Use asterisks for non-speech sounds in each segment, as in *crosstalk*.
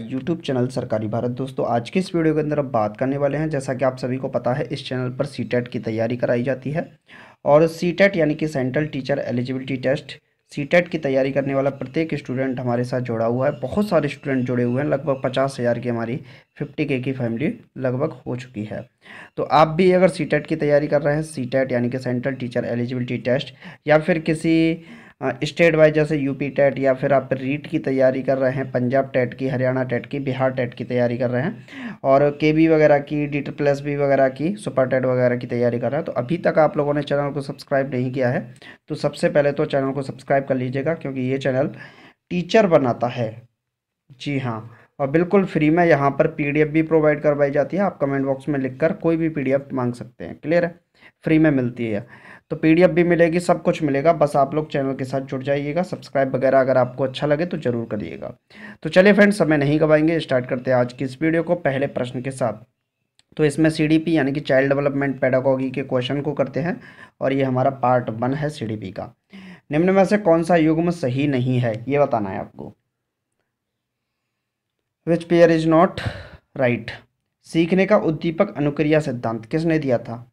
YouTube channel सरकारी भारत दोस्तों आज के इस वीडियो के अंदर हम बात करने वाले हैं जैसा कि आप सभी को पता है इस चैनल पर सी की तैयारी कराई जाती है और सी यानी कि central teacher eligibility test C की तैयारी करने वाला प्रत्येक स्टूडेंट हमारे साथ जुड़ा हुआ है बहुत सारे स्टूडेंट जुड़े हुए हैं लगभग पचास हज़ार की हमारी फिफ्टी के की फैमिली लगभग हो चुकी है तो आप भी अगर सी की तैयारी कर रहे हैं सी यानी कि सेंट्रल टीचर एलिजिबिलिटी टेस्ट या फिर किसी हाँ, स्टेट वाइज जैसे यूपी टेट या फिर आप रीट की तैयारी कर रहे हैं पंजाब टेट की हरियाणा टेट की बिहार टेट की तैयारी कर रहे हैं और के बी वगैरह की डी प्लस बी वगैरह की सुपर टेट वगैरह की तैयारी कर रहे हैं तो अभी तक आप लोगों ने चैनल को सब्सक्राइब नहीं किया है तो सबसे पहले तो चैनल को सब्सक्राइब कर लीजिएगा क्योंकि ये चैनल टीचर बनाता है जी हाँ और बिल्कुल फ्री में यहाँ पर पीडीएफ भी प्रोवाइड करवाई जाती है आप कमेंट बॉक्स में लिखकर कोई भी पीडीएफ मांग सकते हैं क्लियर है फ्री में मिलती है तो पीडीएफ भी मिलेगी सब कुछ मिलेगा बस आप लोग चैनल के साथ जुड़ जाइएगा सब्सक्राइब वगैरह अगर आपको अच्छा लगे तो ज़रूर करिएगा तो चलिए फ्रेंड्स समय नहीं गवाएंगे स्टार्ट करते हैं आज की इस वीडियो को पहले प्रश्न के साथ तो इसमें सीडीपी यानी कि चाइल्ड डेवलपमेंट पेडागॉगी के क्वेश्चन को करते हैं और ये हमारा पार्ट वन है सीडीपी का निम्न में से कौन सा युग्म सही नहीं है ये बताना है आपको which pair is not right सीखने का उद्दीपक अनुक्रिया सिद्धांत किसने दिया था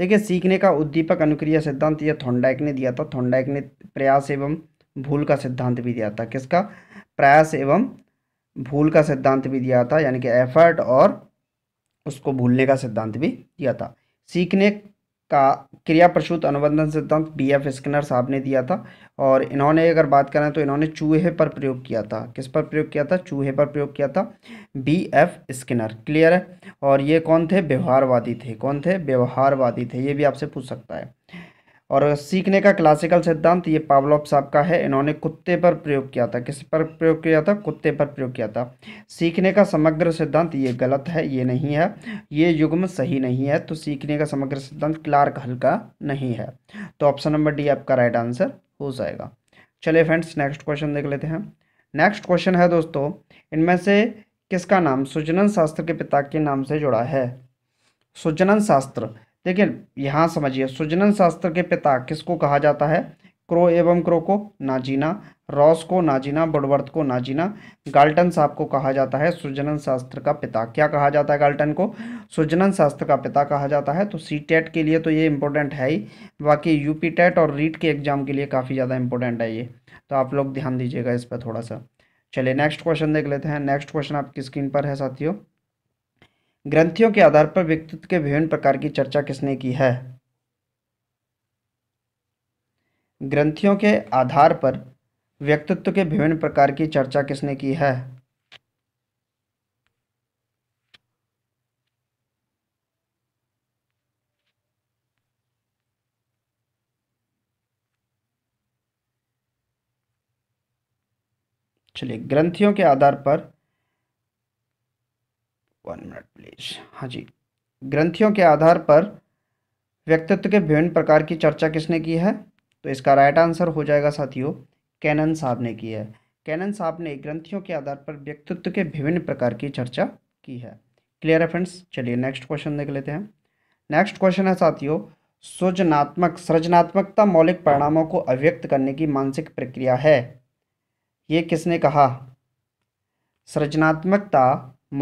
देखिए सीखने का उद्दीपक अनुक्रिया सिद्धांत यह थोंडाइक ने दिया था थोंडाइक ने प्रयास एवं भूल का सिद्धांत भी दिया था किसका प्रयास एवं भूल का सिद्धांत भी दिया था यानी कि एफर्ट और उसको भूलने का सिद्धांत भी दिया था सीखने का क्रिया प्रसूत अनुबंधन सिद्धांत बी एफ स्किनर साहब ने दिया था और इन्होंने अगर बात करें तो इन्होंने चूहे पर प्रयोग किया था किस पर प्रयोग किया था चूहे पर प्रयोग किया था बी एफ स्किनर क्लियर है और ये कौन थे व्यवहारवादी थे कौन थे व्यवहारवादी थे ये भी आपसे पूछ सकता है और सीखने का क्लासिकल सिद्धांत ये पावलॉप साहब का है इन्होंने कुत्ते पर प्रयोग किया था किस पर प्रयोग किया था कुत्ते पर प्रयोग किया था सीखने का समग्र सिद्धांत ये गलत है ये नहीं है ये युग्म सही नहीं है तो सीखने का समग्र सिद्धांत क्लार्क हल्का नहीं है तो ऑप्शन नंबर डी आपका राइट आंसर हो जाएगा चलिए फ्रेंड्स नेक्स्ट क्वेश्चन देख लेते हैं नेक्स्ट क्वेश्चन है दोस्तों इनमें से किसका नाम सुजनन शास्त्र के पिता के नाम से जुड़ा है सुजनन शास्त्र देखिए यहाँ समझिए सुजनन शास्त्र के पिता किसको कहा जाता है क्रो एवं क्रो को नाजीना रॉस को नाजीना बुडवर्थ को नाजीना गाल्टन साहब को कहा जाता है सुजनन शास्त्र का पिता क्या कहा जाता है गाल्टन को सुजनन शास्त्र का पिता कहा जाता है तो सी टेट e के लिए तो ये इम्पोर्टेंट है ही बाकी यूपी टेट e और रीट के एग्जाम के लिए काफ़ी ज़्यादा इम्पोर्टेंट है ये तो आप लोग ध्यान दीजिएगा इस पर थोड़ा सा चलिए नेक्स्ट क्वेश्चन देख लेते हैं नेक्स्ट क्वेश्चन आपकी स्क्रीन पर है साथियों ग्रंथियों के आधार पर व्यक्तित्व के विभिन्न प्रकार की चर्चा किसने की है ग्रंथियों के आधार पर व्यक्तित्व के विभिन्न प्रकार की चर्चा किसने की है चलिए ग्रंथियों के आधार पर वन मिनट विलेज हाँ जी ग्रंथियों के आधार पर व्यक्तित्व के विभिन्न प्रकार की चर्चा किसने की है तो इसका राइट आंसर हो जाएगा साथियों कैनन साहब ने की है कैनन साहब ने ग्रंथियों के आधार पर व्यक्तित्व के विभिन्न प्रकार की चर्चा की है क्लियर है फ्रेंड्स चलिए नेक्स्ट क्वेश्चन देख लेते हैं नेक्स्ट क्वेश्चन है साथियों सृजनात्मक सृजनात्मकता मौलिक परिणामों को अव्यक्त करने की मानसिक प्रक्रिया है ये किसने कहा सृजनात्मकता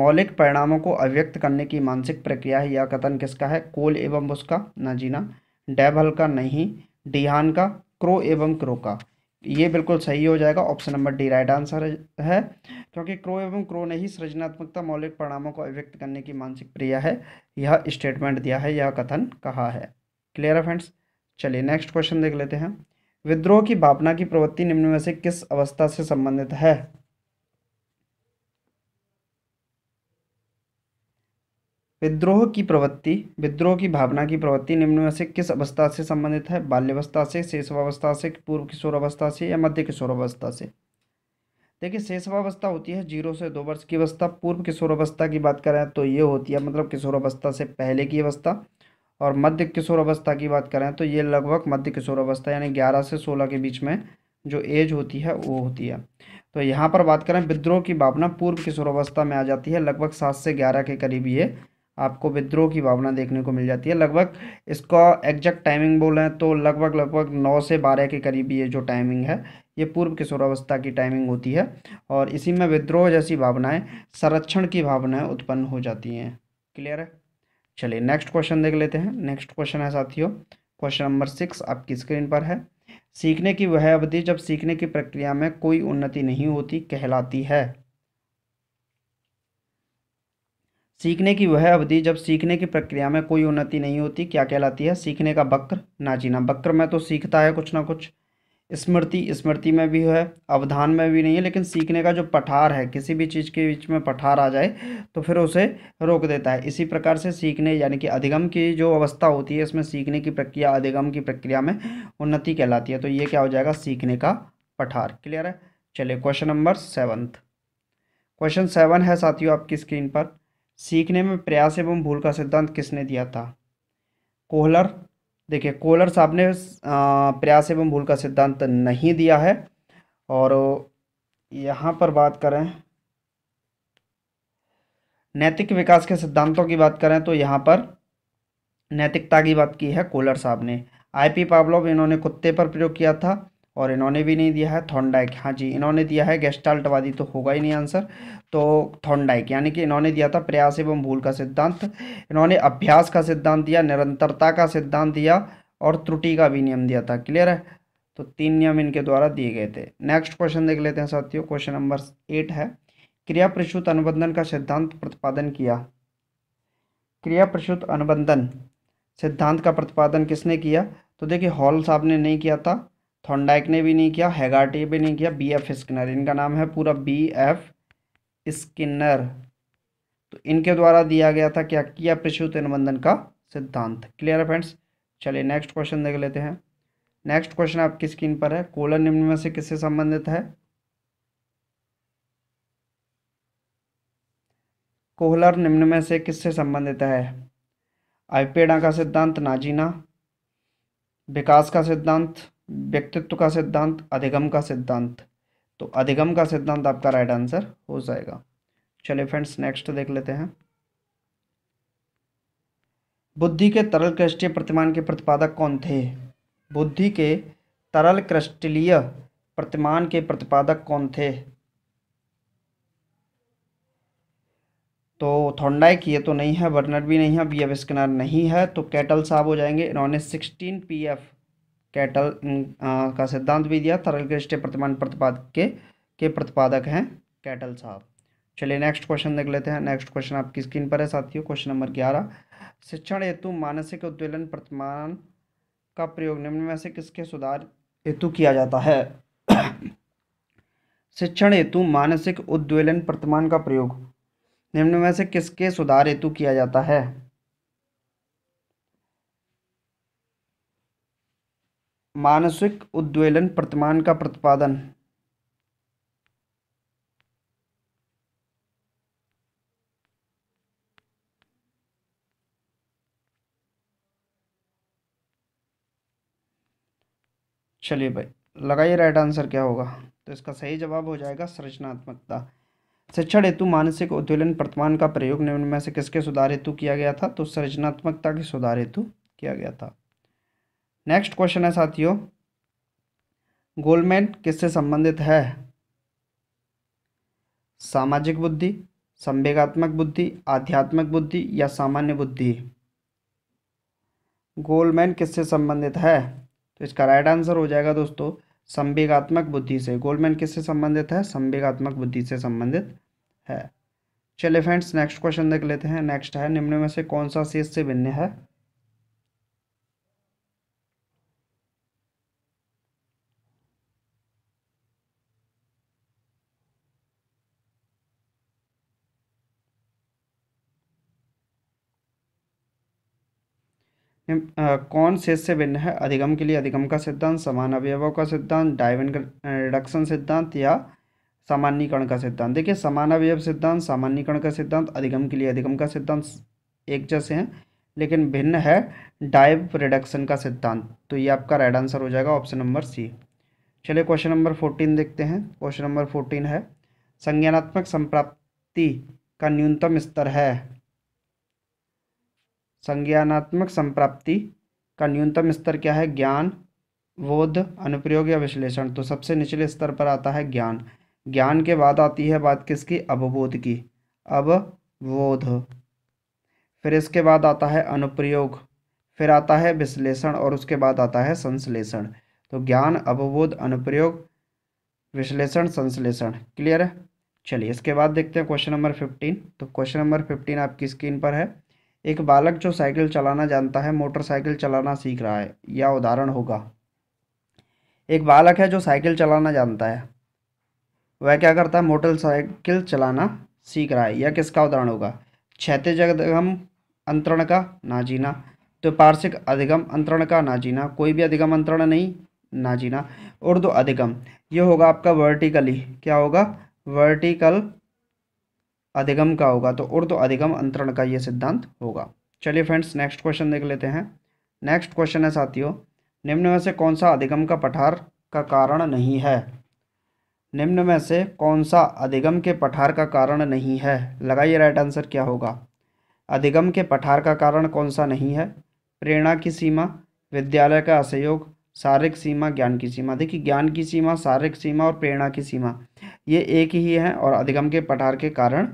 मौलिक परिणामों को अव्यक्त करने की मानसिक प्रक्रिया है यह कथन किसका है कोल एवं उसका नजीना डेबहल का नहीं डिहान का क्रो एवं क्रो का ये बिल्कुल सही हो जाएगा option number D right answer है क्योंकि क्रो एवं क्रो ने ही सृजनात्मकता मौलिक परिणामों को अव्यक्त करने की मानसिक प्रक्रिया है यह स्टेटमेंट दिया है यह कथन कहा है क्लियर है फ्रेंड्स चलिए नेक्स्ट क्वेश्चन देख लेते हैं विद्रोह की भावना की प्रवृत्ति निम्न में से किस अवस्था से संबंधित है विद्रोह की प्रवृत्ति विद्रोह की भावना की प्रवृत्ति निम्न में से किस अवस्था से संबंधित है बाल्यावस्था से शेषवावस्था से पूर्व किशोरावस्था से या मध्य किशोरावस्था से देखिए शेषवावस्था होती है जीरो से दो वर्ष की अवस्था पूर्व किशोरावस्था की बात करें तो ये होती है मतलब किशोरावस्था से पहले की अवस्था और मध्य किशोरावस्था की बात करें तो ये लगभग मध्य किशोरावस्था यानी ग्यारह से सोलह के बीच में जो एज होती है वो होती है तो यहाँ पर बात करें विद्रोह की भावना पूर्व किशोरावस्था में आ जाती है लगभग सात से ग्यारह के करीब ये आपको विद्रोह की भावना देखने को मिल जाती है लगभग इसका एग्जैक्ट टाइमिंग बोलें तो लगभग लगभग नौ से बारह के करीब ये जो टाइमिंग है ये पूर्व किशोरावस्था की टाइमिंग होती है और इसी में विद्रोह जैसी भावनाएं संरक्षण की भावनाएं उत्पन्न हो जाती हैं क्लियर है चलिए नेक्स्ट क्वेश्चन देख लेते हैं नेक्स्ट क्वेश्चन है साथियों क्वेश्चन नंबर सिक्स आपकी स्क्रीन पर है सीखने की वह अवधि जब सीखने की प्रक्रिया में कोई उन्नति नहीं होती कहलाती है सीखने की वह अवधि जब सीखने की प्रक्रिया में कोई उन्नति नहीं होती क्या कहलाती है सीखने का वक्र नाचीना वक्र में तो सीखता है कुछ ना कुछ स्मृति स्मृति में भी है अवधान में भी नहीं है लेकिन सीखने का जो पठार है किसी भी चीज़ के बीच में पठार आ जाए तो फिर उसे रोक देता है इसी प्रकार से सीखने यानी कि अधिगम की जो अवस्था होती है इसमें सीखने की प्रक्रिया अधिगम की प्रक्रिया में उन्नति कहलाती है तो ये क्या हो जाएगा सीखने का पठार क्लियर है चलिए question number seventh question seven है साथियों आपकी स्क्रीन पर सीखने में प्रयास एवं भूल का सिद्धांत किसने दिया था कोहलर देखिए कोहलर साहब ने प्रयास एवं भूल का सिद्धांत नहीं दिया है और यहाँ पर बात करें नैतिक विकास के सिद्धांतों की बात करें तो यहाँ पर नैतिकता की बात की है कोलर साहब ने आईपी पावलोव इन्होंने कुत्ते पर प्रयोग किया था और इन्होंने भी नहीं दिया है थॉन्डाइक हाँ जी इन्होंने दिया है गेस्टाल्टवादी तो होगा ही नहीं आंसर तो थॉन्डाइक यानी कि इन्होंने दिया था प्रयास एवं भूल का सिद्धांत इन्होंने अभ्यास का सिद्धांत दिया निरंतरता का सिद्धांत दिया और त्रुटि का भी नियम दिया था क्लियर है तो तीन नियम इनके द्वारा दिए गए थे नेक्स्ट क्वेश्चन देख लेते हैं साथियों क्वेश्चन नंबर एट है क्रिया प्रसूत अनुबंधन का सिद्धांत प्रतिपादन किया क्रिया प्रसूत अनुबंधन सिद्धांत का प्रतिपादन किसने किया तो देखिए हॉल साहब ने नहीं किया था थोंडाइक ने भी नहीं किया हैगार्टी भी नहीं किया बी एफ स्किनर इनका नाम है पूरा बी एफ स्किनर तो इनके द्वारा दिया गया था क्या किया प्रच्युत अनुबंधन का सिद्धांत क्लियर है फ्रेंड्स चलिए नेक्स्ट क्वेश्चन देख लेते हैं नेक्स्ट क्वेश्चन आपकी स्क्रीन पर है कोलन निम्न में से किससे संबंधित है कोहलर निम्न में से किससे संबंधित है आईपेडा का सिद्धांत नाजीना विकास का सिद्धांत व्यक्तित्व का सिद्धांत अधिगम का सिद्धांत तो अधिगम का सिद्धांत आपका राइट आंसर हो जाएगा चलिए फ्रेंड्स नेक्स्ट देख लेते हैं बुद्धि के तरल कृष्टीय प्रतिमान के प्रतिपादक कौन थे बुद्धि के तरल क्रिस्टलीय प्रतिमान के प्रतिपादक कौन थे तो थोंडाइक ये तो नहीं है बर्नर भी नहीं है बी एफ स्किनर नहीं है तो कैटल साहब हो जाएंगे इन्होंने सिक्सटीन पी एफ कैटल का सिद्धांत भी दिया तरल कृष्ट प्रतिमान प्रतिपादक के के प्रतिपादक हैं कैटल साहब चलिए नेक्स्ट क्वेश्चन देख लेते हैं नेक्स्ट क्वेश्चन आपकी स्क्रीन पर है साथियों क्वेश्चन नंबर ग्यारह शिक्षण हेतु मानसिक उद्वेलन प्रतिमान का प्रयोग निम्न में से किसके सुधार हेतु किया जाता है *coughs* शिक्षण हेतु मानसिक उद्वेलन प्रतिमान का प्रयोग निम्न में से किसके सुधार हेतु किया जाता है मानसिक उद्वेलन प्रतिमान का प्रतिपादन चलिए भाई लगाइए राइट आंसर क्या होगा तो इसका सही जवाब हो जाएगा सृजनात्मकता शिक्षण हेतु मानसिक उद्वेलन प्रतिमान का प्रयोग निम्न में से किसके सुधार हेतु किया गया था तो सृजनात्मकता के सुधार हेतु किया गया था नेक्स्ट क्वेश्चन है साथियों गोलमेन किससे संबंधित है सामाजिक बुद्धि संवेगात्मक बुद्धि आध्यात्मिक बुद्धि या सामान्य बुद्धि गोलमैन किससे संबंधित है तो इसका राइट आंसर हो जाएगा दोस्तों संवेगात्मक बुद्धि से गोलमैन किससे संबंधित है संवेगात्मक बुद्धि से संबंधित है चलिए फ्रेंड्स नेक्स्ट क्वेश्चन देख लेते हैं नेक्स्ट है निम्न में से कौन सा शेष से भिन्न है कौन शेष से भिन्न है अधिगम के लिए अधिगम का सिद्धांत समान अवयवों का सिद्धांत डायवन रिडक्शन सिद्धांत या सामान्यकरण का सिद्धांत देखिए समान अवयव सिद्धांत सामान्यकरण का सिद्धांत अधिगम के लिए अधिगम का सिद्धांत एक जैसे हैं लेकिन भिन्न है डाइव रिडक्शन का सिद्धांत तो ये आपका राइट आंसर हो जाएगा ऑप्शन नंबर सी चलिए क्वेश्चन नंबर फोर्टीन देखते हैं क्वेश्चन नंबर फोर्टीन है संज्ञानात्मक संप्राप्ति का न्यूनतम स्तर है संज्ञानात्मक संप्राप्ति का न्यूनतम स्तर क्या है ज्ञान बोध अनुप्रयोग या विश्लेषण तो सबसे निचले स्तर पर आता है ज्ञान ज्ञान के बाद आती है बात किसकी अवबोध की अवबोध फिर इसके बाद आता है अनुप्रयोग फिर आता है विश्लेषण और उसके बाद आता है संश्लेषण तो ज्ञान अवबोध अनुप्रयोग विश्लेषण संश्लेषण क्लियर है चलिए इसके बाद देखते हैं क्वेश्चन नंबर फिफ्टीन तो क्वेश्चन नंबर फिफ्टीन आपकी स्क्रीन पर है एक बालक जो साइकिल चलाना जानता है मोटरसाइकिल चलाना सीख रहा है यह उदाहरण होगा एक बालक है जो साइकिल चलाना जानता है वह क्या करता है मोटरसाइकिल चलाना सीख रहा है यह किसका उदाहरण होगा क्षैतिज अधिगम अंतरण का ना जीना तो पार्शिक अधिगम अंतरण का ना जीना कोई भी अधिगम अंतरण नहीं ना जीना उर्दू अधिगम ये होगा आपका वर्टिकली क्या होगा वर्टिकल अधिगम का होगा तो उर्द अधिगम अंतरण का ये सिद्धांत होगा चलिए फ्रेंड्स नेक्स्ट क्वेश्चन देख लेते हैं नेक्स्ट क्वेश्चन है साथियों निम्न में से कौन सा अधिगम का पठार का कारण नहीं है निम्न में से कौन सा अधिगम के पठार का कारण नहीं है लगाइए राइट आंसर क्या होगा अधिगम के पठार का कारण कौन सा नहीं है प्रेरणा की सीमा विद्यालय का असहयोग शारीरिक सीमा ज्ञान की सीमा देखिए ज्ञान की सीमा शारीरिक सीमा और प्रेरणा की सीमा ये एक ही है और अधिगम के पठार के कारण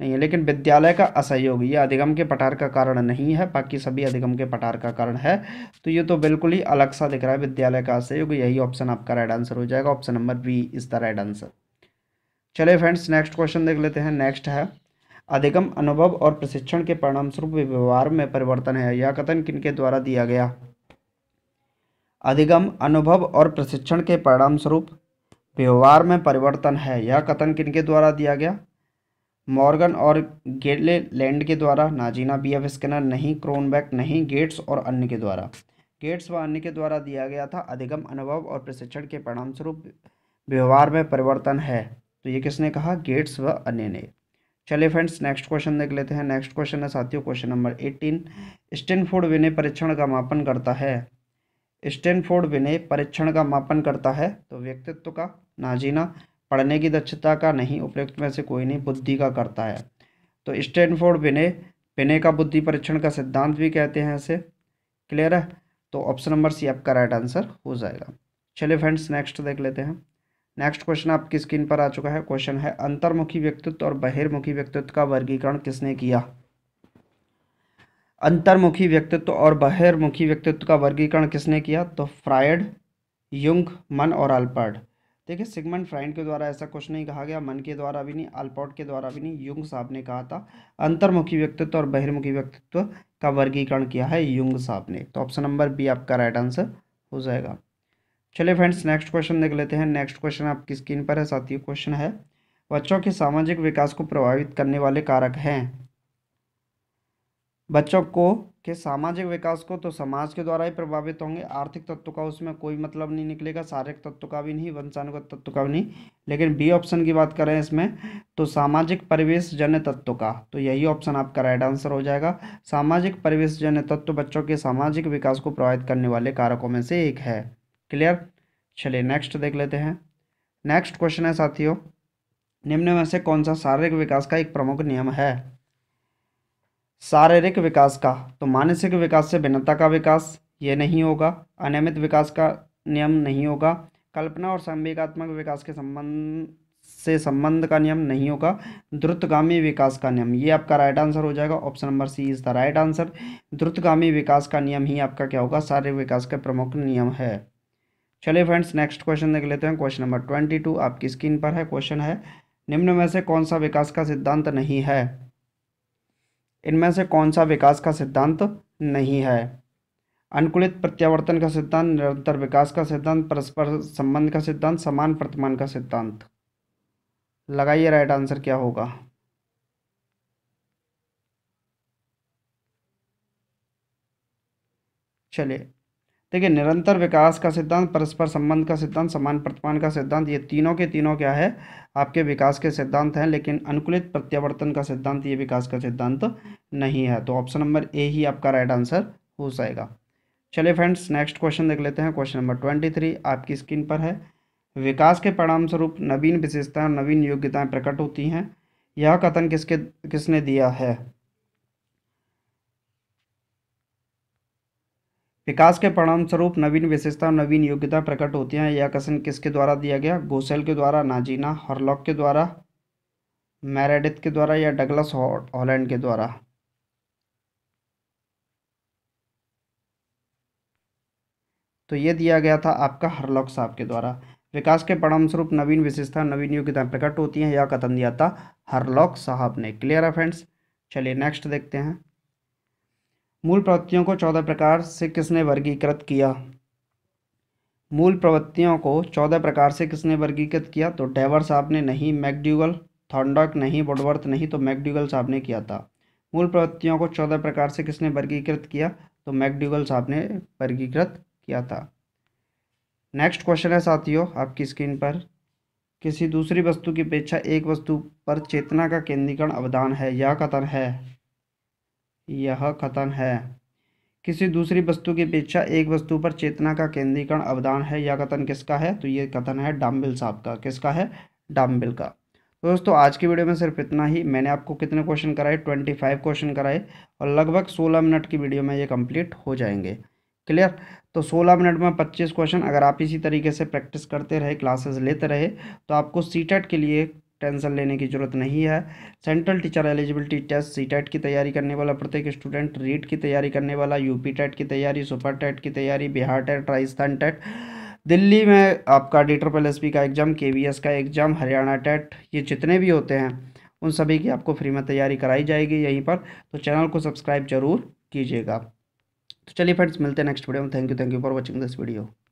नहीं है लेकिन विद्यालय का असहयोग ये अधिगम के पठार का कारण नहीं है बाकी सभी अधिगम के पठार का कारण है तो ये तो बिल्कुल ही अलग सा दिख रहा है विद्यालय का असहयोग यही ऑप्शन आपका राइट आंसर हो जाएगा option number B is the right answer चले फ्रेंड्स नेक्स्ट क्वेश्चन देख लेते हैं नेक्स्ट है अधिगम अनुभव और प्रशिक्षण के परिणाम स्वरूप व्यवहार में परिवर्तन है यह कथन किनके द्वारा दिया गया अधिगम अनुभव और प्रशिक्षण के परिणाम स्वरूप व्यवहार में परिवर्तन है यह कथन किनके द्वारा दिया गया मॉर्गन और गेले लैंड के द्वारा नाजीना बी एफ स्किनर नहीं क्रोनबैक नहीं गेट्स और अन्य के द्वारा गेट्स व अन्य के द्वारा दिया गया था अधिगम अनुभव और प्रशिक्षण के परिणामस्वरूप व्यवहार में परिवर्तन है तो ये किसने कहा गेट्स व अन्य ने चलिए फ्रेंड्स नेक्स्ट क्वेश्चन देख लेते हैं नेक्स्ट क्वेश्चन है साथियों क्वेश्चन नंबर एटीन स्टेनफोर्ड विनय परीक्षण का मापन करता है स्टेनफोर्ड विनय परीक्षण का मापन करता है तो व्यक्तित्व का नाजीना पढ़ने की दक्षता का नहीं उपयुक्त में से कोई नहीं बुद्धि का करता है तो स्टैनफोर्ड बिने बिने का बुद्धि परीक्षण का सिद्धांत भी कहते हैं इसे क्लियर है तो ऑप्शन नंबर सी आपका राइट आंसर हो जाएगा चलिए फ्रेंड्स नेक्स्ट देख लेते हैं नेक्स्ट क्वेश्चन आपकी स्क्रीन पर आ चुका है क्वेश्चन है अंतर्मुखी व्यक्तित्व और बहिर्मुखी व्यक्तित्व का वर्गीकरण किसने किया अंतर्मुखी व्यक्तित्व और बहिर्मुखी व्यक्तित्व का वर्गीकरण किसने किया तो फ्रायड युंग मन और अल्पर्ड देखिए सिगमंड फ्राइंड के द्वारा ऐसा कुछ नहीं कहा गया मन के द्वारा भी नहीं अल्पॉट के द्वारा भी नहीं युग साहब ने कहा था अंतर्मुखी व्यक्तित्व और बहिर्मुखी व्यक्तित्व का वर्गीकरण किया है युग साहब ने तो ऑप्शन नंबर बी आपका राइट आंसर हो जाएगा चलिए फ्रेंड्स नेक्स्ट क्वेश्चन देख लेते हैं नेक्स्ट क्वेश्चन आपकी स्क्रीन पर है साथियों क्वेश्चन है बच्चों के सामाजिक विकास को प्रभावित करने वाले कारक हैं बच्चों को के सामाजिक विकास को तो समाज के द्वारा ही प्रभावित होंगे आर्थिक तत्व का उसमें कोई मतलब नहीं निकलेगा शारीरिक तत्व का भी नहीं वंशानुगत तत्व का भी नहीं लेकिन बी ऑप्शन की बात करें इसमें तो सामाजिक परिवेश जन्य तत्व का तो यही ऑप्शन आपका राइट आंसर हो जाएगा सामाजिक परिवेश जन्य तत्व बच्चों के सामाजिक विकास को प्रभावित करने वाले कारकों में से एक है क्लियर चलिए नेक्स्ट देख लेते हैं नेक्स्ट क्वेश्चन है साथियों निम्न में से कौन सा शारीरिक विकास का एक प्रमुख नियम है शारीरिक विकास का तो मानसिक विकास से भिन्नता का विकास ये नहीं होगा अनियमित विकास का नियम नहीं होगा कल्पना और संवेगात्मक विकास के संबंध से संबंध का नियम नहीं होगा द्रुतगामी विकास का नियम ये आपका राइट आंसर हो जाएगा option number C is the right answer द्रुतगामी विकास का नियम ही आपका क्या होगा शारीरिक विकास का प्रमुख नियम है चलिए फ्रेंड्स नेक्स्ट क्वेश्चन देख लेते हैं क्वेश्चन नंबर ट्वेंटी टू आपकी स्क्रीन पर है क्वेश्चन है निम्न में से कौन सा विकास का सिद्धांत नहीं है इनमें से कौन सा विकास का सिद्धांत नहीं है अनुकूलित प्रत्यावर्तन का सिद्धांत निरंतर विकास का सिद्धांत परस्पर संबंध का सिद्धांत समान प्रतिमान का सिद्धांत लगाइए राइट आंसर क्या होगा चलिए देखिए निरंतर विकास का सिद्धांत परस्पर संबंध का सिद्धांत समान प्रतिमान का सिद्धांत ये तीनों के तीनों क्या है आपके विकास के सिद्धांत हैं लेकिन अनुकूलित प्रत्यावर्तन का सिद्धांत ये विकास का सिद्धांत नहीं है तो ऑप्शन नंबर ए ही आपका राइट आंसर हो जाएगा चलिए फ्रेंड्स नेक्स्ट क्वेश्चन देख लेते हैं क्वेश्चन नंबर ट्वेंटी थ्री आपकी स्क्रीन पर है विकास के परिणाम स्वरूप नवीन विशेषताएँ नवीन योग्यताएँ प्रकट होती हैं यह कथन किसके किसने दिया है विकास के परिणाम स्वरूप नवीन विशेषता नवीन योग्यता प्रकट होती हैं यह कसन किसके द्वारा दिया गया गोसेल के द्वारा नाजीना हॉर्लॉक के द्वारा मैरेडिथ के द्वारा या डगलस हॉलैंड के द्वारा तो यह दिया गया था आपका हरलॉक साहब के द्वारा विकास के परिणाम स्वरूप नवीन विशेषता नवीन योग्यता प्रकट होती हैं यह कथन दिया था हरलॉक साहब ने क्लियर है फ्रेंड्स चलिए नेक्स्ट देखते हैं मूल प्रवृत्तियों को चौदह प्रकार से किसने वर्गीकृत किया मूल प्रवृत्तियों को चौदह प्रकार से किसने वर्गीकृत किया तो डेवर साहब ने नहीं मैकड्यूगल थॉन्डॉक नहीं बुडवर्थ नहीं तो मैकड्यूगल साहब ने किया था मूल प्रवृत्तियों को चौदह प्रकार से किसने वर्गीकृत किया तो मैकड्यूगल साहब ने वर्गीकृत किया था नेक्स्ट क्वेश्चन है साथियों आपकी स्क्रीन पर किसी दूसरी वस्तु की अपेक्षा एक वस्तु पर चेतना का केंद्रीकरण अवदान है या कथन है यह कथन है किसी दूसरी वस्तु की अपेक्षा एक वस्तु पर चेतना का केंद्रीकरण अवदान है यह कथन किसका है तो ये कथन है डाम्बिल साहब का किसका है डाम्बिल का तो दोस्तों आज की वीडियो में सिर्फ इतना ही मैंने आपको कितने क्वेश्चन कराए ट्वेंटी फाइव क्वेश्चन कराए और लगभग सोलह मिनट की वीडियो में ये कंप्लीट हो जाएंगे क्लियर तो सोलह मिनट में पच्चीस क्वेश्चन अगर आप इसी तरीके से प्रैक्टिस करते रहे क्लासेस लेते रहे तो आपको सी के लिए टेंशन लेने की जरूरत नहीं है central teacher eligibility test C TET की तैयारी करने वाला प्रत्येक स्टूडेंट रीट की तैयारी करने वाला यूपी टेट की तैयारी सुपर टेट की तैयारी बिहार टेट राजस्थान टेट दिल्ली में आपका डी ट्रपल एस का एग्ज़ाम के का एग्ज़ाम हरियाणा टेट ये जितने भी होते हैं उन सभी की आपको फ्री में तैयारी कराई जाएगी यहीं पर तो चैनल को सब्सक्राइब जरूर कीजिएगा तो चलिए फ्रेंड्स मिलते हैं नेक्स्ट वीडियो में thank you thank you for watching this video